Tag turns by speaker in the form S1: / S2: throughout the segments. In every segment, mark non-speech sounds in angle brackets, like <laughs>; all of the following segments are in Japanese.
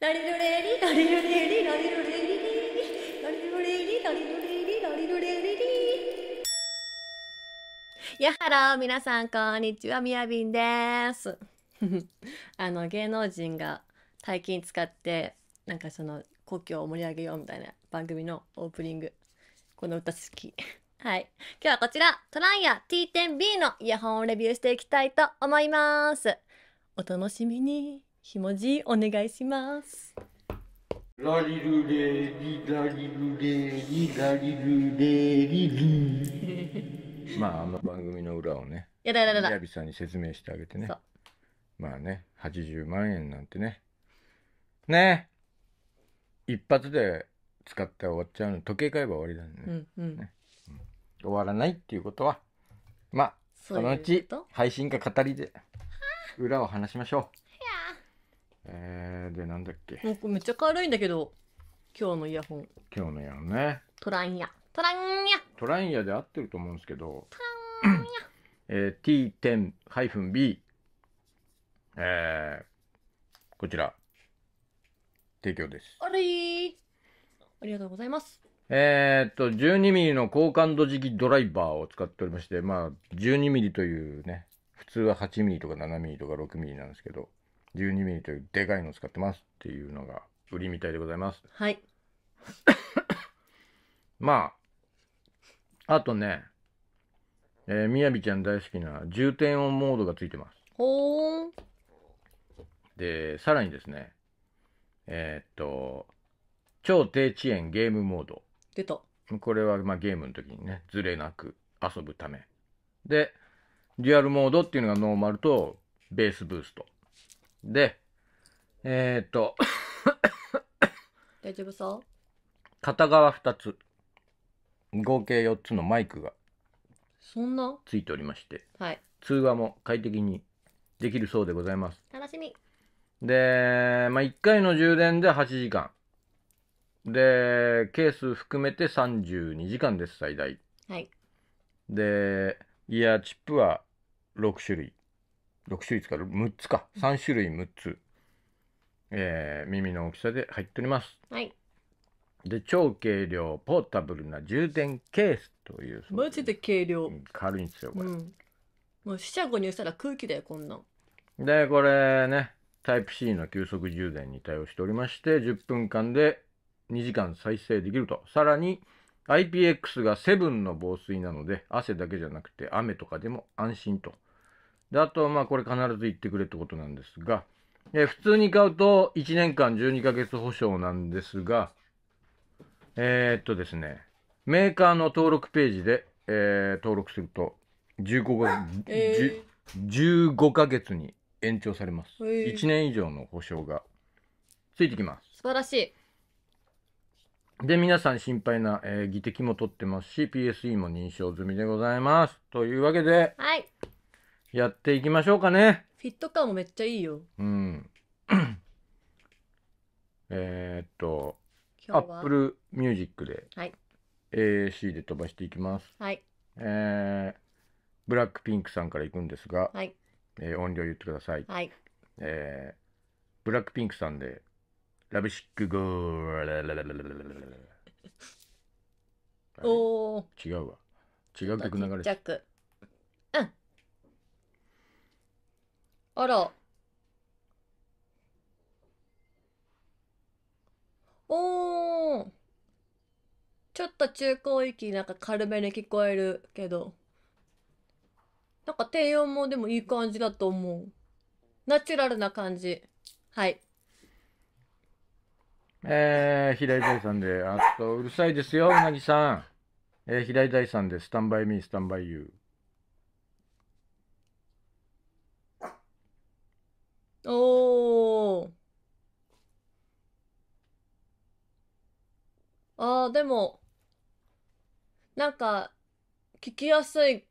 S1: ラリルレリラリルレリラリルレリラリルレリラリルレリラリルレリリやハはろ皆さんこんにちはみやびんです <laughs> あの芸能人が大金使ってなんかその故郷を盛り上げようみたいな番組のオープニングこの歌好き <laughs> はい今日はこちらトランヤ T10B のイヤホンをレビューしていきたいと思いますお楽しみにひもじお願いしま
S2: す。ラリルレリラリルレリラリルレリル。<laughs> まああの番組の裏をね、やだだやだ。さんに説明してあげてね。まあね、80万円なんてね。ね一発で使って終わっちゃうの時計買えば終わりだねうんうんね終わらないっていうことはまあそのうち配信か語りで裏を話しましょう。えー、で、なんだっけ。
S1: もめっちゃ軽いんだけど、今日のイヤホン。
S2: 今日のイヤホンね。
S1: トランヤ。トランヤ。
S2: トランヤで合ってると思うんですけど。トランヤ。<coughs> えー、T10-B。えー、こちら。提供です。
S1: あれー。ありがとうございます。
S2: えー、っと、12ミリの高感度磁気ドライバーを使っておりまして、まあ、12ミリというね、普通は8ミリとか7ミリとか6ミリなんですけど、12ミリというでかいのを使ってますっていうのが売りみたいでございます。はい。<coughs> まあ、あとね、えー、みやびちゃん大好きな重点音モードがついてます。
S1: ほー。
S2: で、さらにですね、えー、っと、超低遅延ゲームモード。出た。これは、まあ、ゲームの時にね、ずれなく遊ぶため。で、デュアルモードっていうのがノーマルとベースブースト。で、えー、っと
S1: 大丈夫そう
S2: 片側2つ、合計4つのマイクがそんなついておりまして、はい、通話も快適にできるそうでございます。楽しみ。で、まあ、1回の充電で8時間。で、ケース含めて32時間です、最大。はい。で、イヤーチップは6種類。6種類使う6つか3種類6つ、えー、耳の大きさで入っております、はい、で超軽量ポータブルな充電ケースという
S1: マジで軽量軽いんですよこれ、うん、もう四捨五入したら空気だよこんなん
S2: でこれねタイプ C の急速充電に対応しておりまして10分間で2時間再生できるとさらに IPX が7の防水なので汗だけじゃなくて雨とかでも安心とで、あと、まあ、これ必ず言ってくれってことなんですが、えー、普通に買うと1年間12ヶ月保証なんですが、えー、っとですね、メーカーの登録ページで、えー、登録すると15か、えー、15ヶ月に延長されます、えー、1年以上の保証がついてきま
S1: す。素晴らしい。
S2: で、皆さん心配な、えー、技的も取ってますし、PSE も認証済みでございます。というわけで、はい。やっていきましょうかね。
S1: フィット感もめっちゃいいよ。
S2: うん。<coughs> えーっと、
S1: アップ
S2: Apple Music で、はい、AC で飛ばしていきます。はい。えーブラックピンクさんから行くんですが、はい。えー音量言ってください。はい。えーブラックピンクさんで、ラビシックゴー
S1: おお。
S2: 違うわ。違う曲流れちゃ
S1: うん。あら。おー。ちょっと中高域なんか軽めに聞こえるけど。なんか低音もでもいい感じだと思う。ナチュラルな感じ。はい。
S2: えー、平井大さんで、あと、うるさいですよ、うなぎさん。えー、平井大さんで、スタンバイミー、スタンバイユー。
S1: おー。ああ、でも、なんか、聞きやすい。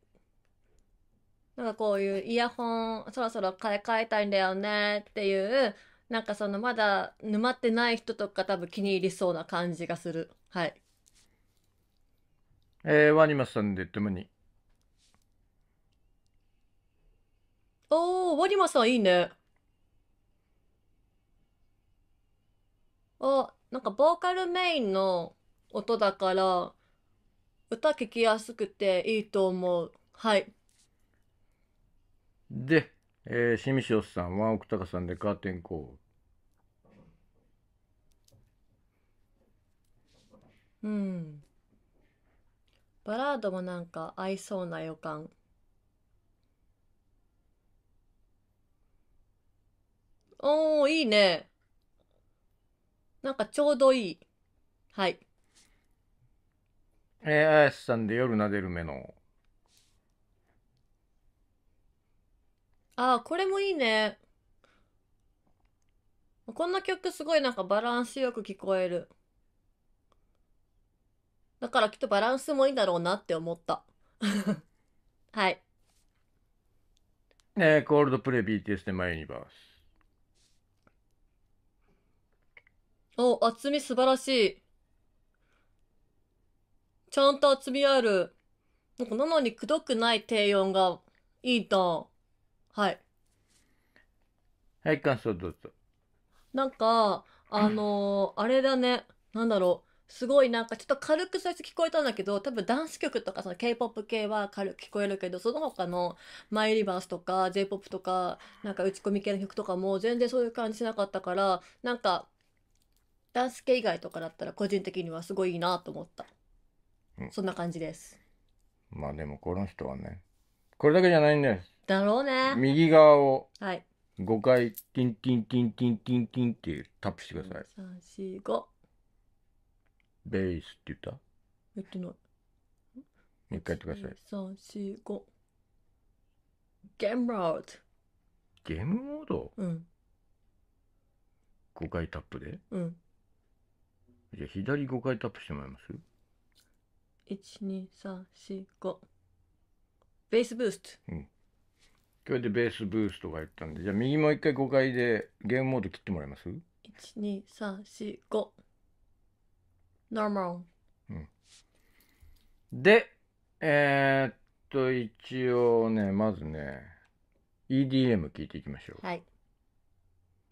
S1: なんかこういうイヤホン、そろそろ買い替えたいんだよねっていう、なんかそのまだ沼ってない人とか多分気に入りそうな感じがする。はい。
S2: えー、ワニマスさんでてもに。
S1: おー、ワニマスさんいいね。を、なんかボーカルメインの音だから、歌聴きやすくていいと思う。はい。
S2: で、えー、シミさん、ワンオクタカさんでカーテンコー
S1: ル。うん。バラードもなんか合いそうな予感。おー、いいね。なんかちょうどいい。はい。
S2: えー、やしさんで夜なでる目の。
S1: ああ、これもいいね。こんな曲すごいなんかバランスよく聞こえる。だからきっとバランスもいいんだろうなって思った。<laughs> はい。
S2: えー、コールドプレイ BTS でマイユニバース。
S1: お、厚み素晴らしい。ちゃんと厚みある。なんかなのにくどくない低音がいいと。はい。
S2: はい、感想どうぞ。
S1: なんか、あのー、あれだね。なんだろう。すごいなんかちょっと軽く最初聞こえたんだけど、多分ダンス曲とかその K-POP 系は軽く聞こえるけど、その他のマイリバースとか J-POP とか、なんか打ち込み系の曲とかも全然そういう感じしなかったから、なんかダンス系以外とかだったら個人的にはすごいいいなと思った、うんそんな感じです
S2: まあでもこの人はね、これだけじゃないんです。だろうね右側をはい5回、ティンティンティンティンティンティンってタップしてくださ
S1: い。345
S2: ベースって言った言ってないもう一回やってくださ
S1: い。345ゲームロー
S2: ゲームモードドうん ?5 回タップでうんじゃあ左5回タップしてもらいます
S1: 1、2、3、4、5。ベースブースト。うん。こ
S2: れでベースブーストがやったんで、じゃあ右もう一回5回でゲームモード切ってもらいます ?1、
S1: 2、3、4、5。normal。
S2: うん。で、えー、っと、一応ね、まずね、EDM 聞いていきましょう。はい。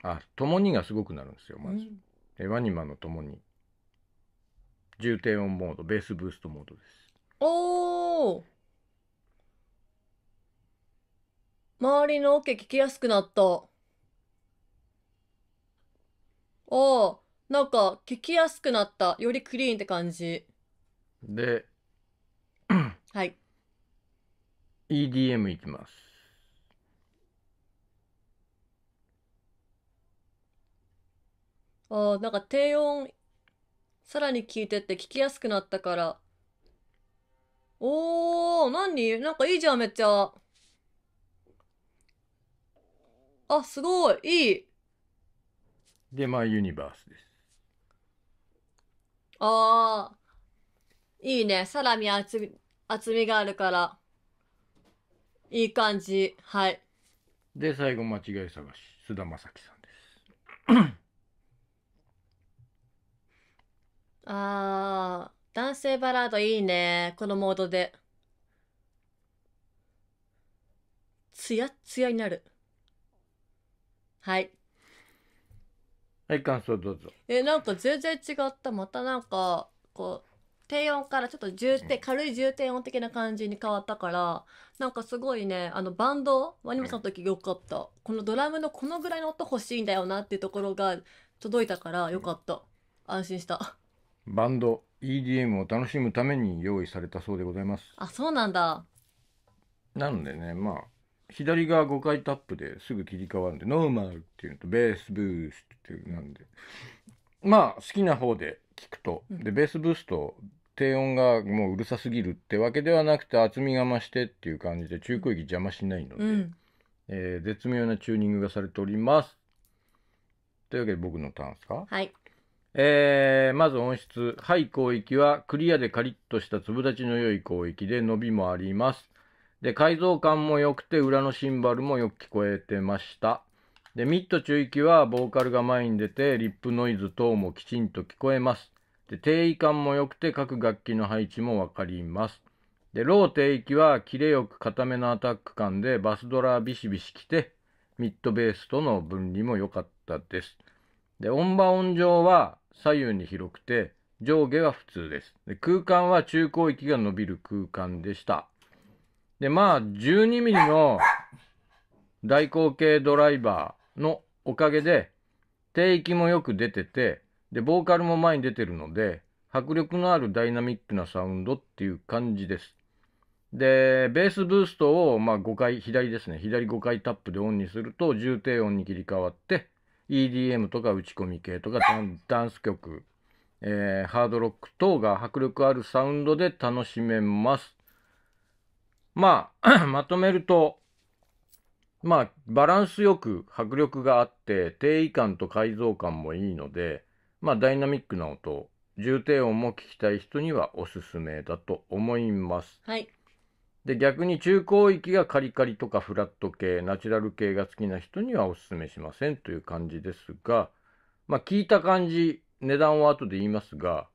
S2: あ、ともにがすごくなるんですよ、まず。うん、エヴァニマのともに。重低音モードベースブーストモードです
S1: おお周りのオケ聞きやすくなったああなんか聞きやすくなったよりクリーンって感じ
S2: で <coughs> はい EDM いきます
S1: ああなんか低音さらに聞いてって聞きやすくなったから。おー、何なんかいいじゃん、めっちゃ。あ、すごい、いい。
S2: で、マイユニバースです。
S1: ああ、いいね。さらに厚み、厚みがあるから、いい感じ。はい。
S2: で、最後、間違い探し、須田まさきさんです。
S1: あー、男性バラードいいね。このモードで。ツヤツヤになる。はい。
S2: はい、感想どうぞ。
S1: え、なんか全然違った。またなんか、こう、低音からちょっと重低、軽い重低音的な感じに変わったから、なんかすごいね、あのバンド、ワニムさんの時よかった。このドラムのこのぐらいの音欲しいんだよなっていうところが届いたからよかった。安心した。
S2: バンド EDM を楽しむために用意されたそうでございます
S1: あそうなんだ
S2: なのでねまあ左側5回タップですぐ切り替わるんでノーマルっていうのとベースブースっていうなんでまあ好きな方で聞くと、うん、でベースブースと低音がもううるさすぎるってわけではなくて厚みが増してっていう感じで中古域邪魔しないので、うん、えー、絶妙なチューニングがされておりますというわけで僕のターンですかはいえー、まず音質。ハイ広域はクリアでカリッとした粒立ちの良い広域で伸びもあります。で、改造感も良くて裏のシンバルもよく聞こえてました。で、ミッド中域はボーカルが前に出てリップノイズ等もきちんと聞こえます。で、定位感も良くて各楽器の配置もわかります。で、ロー低域はキレよく固めのアタック感でバスドラビシビシ来てミッドベースとの分離も良かったです。で、音場音上は左右に広くて、上下は普通です。で空間は中高域が伸びる空間でした。で、まあ、12ミリの大口径ドライバーのおかげで、低域もよく出てて、で、ボーカルも前に出てるので、迫力のあるダイナミックなサウンドっていう感じです。で、ベースブーストを、まあ、5回、左ですね、左5回タップでオンにすると、重低音に切り替わって、EDM とか打ち込み系とかダンス曲、えー、ハードロック等が迫力あるサウンドで楽しめます。まあ、<clears throat> まとめると、まあ、バランスよく迫力があって、定位感と改造感もいいので、まあ、ダイナミックな音、重低音も聞きたい人にはおすすめだと思います。はい。で逆に中高域がカリカリとかフラット系ナチュラル系が好きな人にはおすすめしませんという感じですがまあ聞いた感じ値段は後で言いますが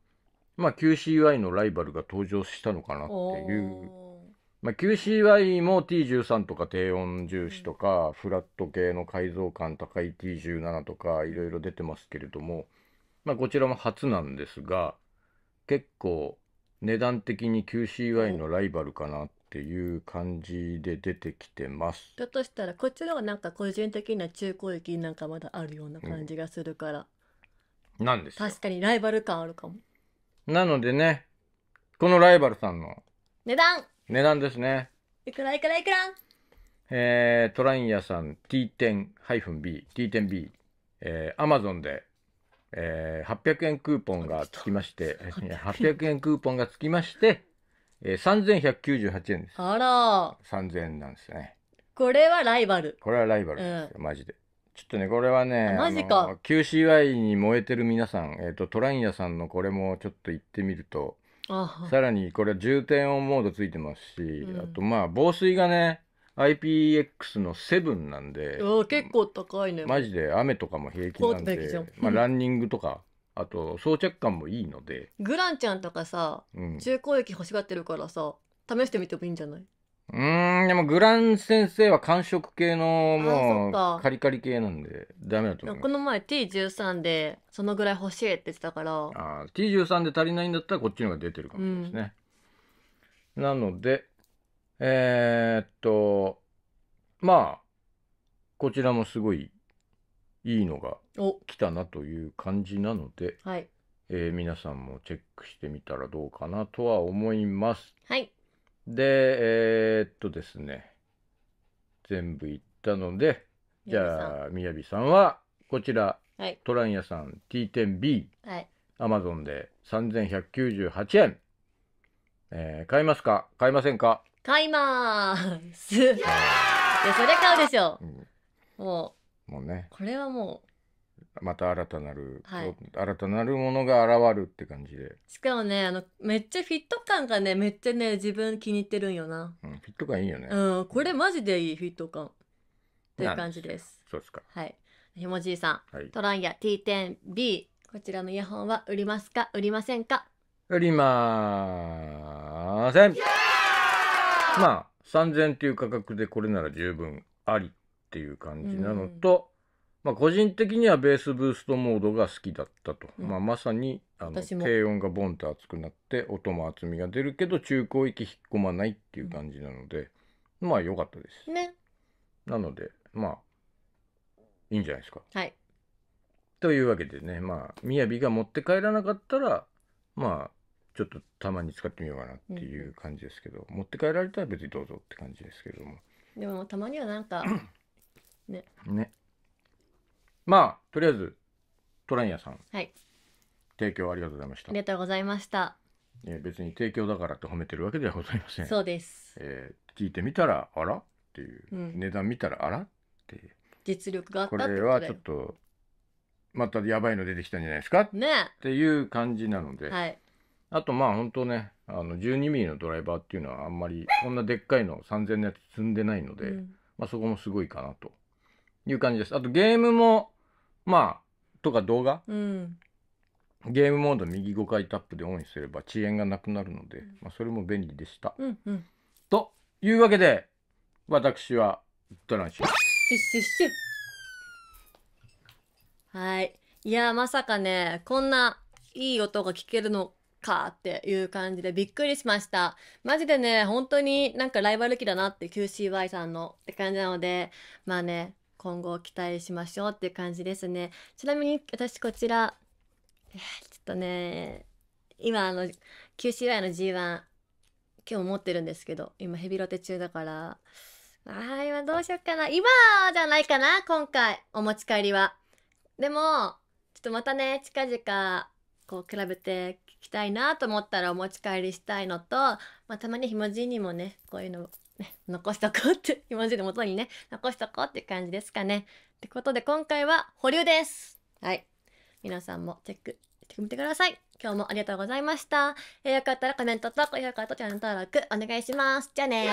S2: まあ QCY のライバルが登場したのかなっていうまあ、QCY も T13 とか低温重視とか、フラット系の改造感高い T17 とかいろいろ出てますけれども、まあ、こちらも初なんですが結構値段的に QCY のライバルかなっっていう感じで出てきてます。
S1: だとしたらこっちの方がなんか個人的な中古駅なんかまだあるような感じがするから、
S2: うん、なんです確
S1: かにライバル感あるかも。
S2: なのでねこのライバルさんの値段値段ですね。
S1: いくらいくらいくら
S2: えー、トライン屋さん T10-B、T10B、えー、Amazon で、えー、800円クーポンがつきまして、800円クーポンがつきまして、えー、3198円です。
S1: あら。
S2: 3000円なんですね。
S1: これはライバ
S2: ル。これはライバルですよ、マジで。ちょっとね、これはね、マジか。QCY に燃えてる皆さん、えっ、ー、と、トランヤさんのこれもちょっと行ってみると、さらにこれ重点音モードついてますし、うん、あとまあ、防水がね、IPX の7なんで
S1: 結構高いねマジ
S2: で雨とかも平気なんで、まあ、ランニングとかあと装着感もいいので
S1: グランちゃんとかさ、うん、中高液欲しがってるからさ試してみてもいいんじゃない
S2: うんでもグラン先生は寒色系のもうカリカリ系なんでダメだと思う
S1: この前 T13 でそのぐらい欲しいって言ってたから
S2: あ T13 で足りないんだったらこっちの方が出てるかもしれないですね、うん、なのでえー、っとまあこちらもすごいいいのが来たなという感じなので、はいえー皆さんもチェックしてみたらどうかなとは思います。はいで、えーっとですね、全部いったので、じゃあ、みやびさんは、こちら、はいトランヤさん T10B、はいアマゾンで3198円。えー買いますか買いませんか
S1: 買いまーす <laughs> いやそれ買うでしょうんももねこれはも
S2: うまた新たなる、はい新たなるものが現るって感じで、
S1: しかもねあのめっちゃフィット感がねめっちゃね自分気に入ってるんよな
S2: うん、フィット感いいよね、う
S1: んこれマジでいいフィット感っていう感じですそうですかはいひもじいさんはいトランヤ T10B こちらのイヤホンは売りますか売りませんか
S2: 売りまーせんまあ3000っていう価格でこれなら十分ありっていう感じなのと、まあ、個人的にはベースブーストモードが好きだったと、うんまあ、まさにあの低音がボンと厚くなって音も厚みが出るけど中高域引っ込まないっていう感じなので、まあ良かったですねなのでまあいいんじゃないですかはいというわけでねまあみやびが持って帰らなかったらまあちょっとたまに使ってみようかなっていう感じですけど、持って帰られたら別にどうぞって感じですけども
S1: でもたまにはなんか <coughs> ね
S2: ねまあとりあえずトランヤさんはい提供ありがとうございましたありが
S1: とうございました
S2: え別に提供だからって褒めてるわけではございませんそうですえー聞いてみたらあらっていう、うん値段見たらあらって
S1: いう実力があったこってことだれはちょっ
S2: とまたやばいの出てきたんじゃないですかねっていう感じなので、はいあとまあ本当ねあの12ミリのドライバーっていうのはあんまりこんなでっかいの3000のやつ積んでないので、うんまあ、そこもすごいかなという感じです。あとゲームも、まあ、とか動画、うん、ゲームモード右5回タップでオンにすれば遅延がなくなるので、まあ、それも便利でした。うんうん、というわけで、私は、ドランシュ。シ
S1: ュシュシュ。はい。いや、まさかね、こんないい音が聞けるのかっていう感じでびっくりしました。マジでね、本当になんかライバル機だなって QCY さんのって感じなので、まあね、今後期待しましょうっていう感じですねちなみに私こちら、えちょっとね今あの QCY の G1 今日持ってるんですけど今ヘビロテ中だからあー今どうしよっかな今じゃないかな今回お持ち帰りはでもちょっとまたね近々こう比べて聞きたいなと思ったらお持ち帰りしたいのと、まあ、たまにひもじいにもねこういうの <laughs> 残しとこうって、<laughs> 今までの元にね、残しとこうって感じですかね。ってことで今回は保留です。はい。皆さんもチェックしてみてください。今日もありがとうございました。えー、よかったらコメントと高評価とチャンネル登録お願いします。じゃあね